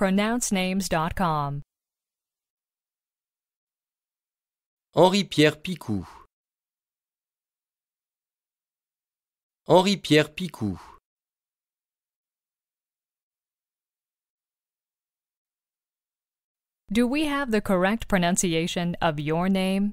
pronouncenames.com. Henri-Pierre Picou. Henri-Pierre Picou. Do we have the correct pronunciation of your name?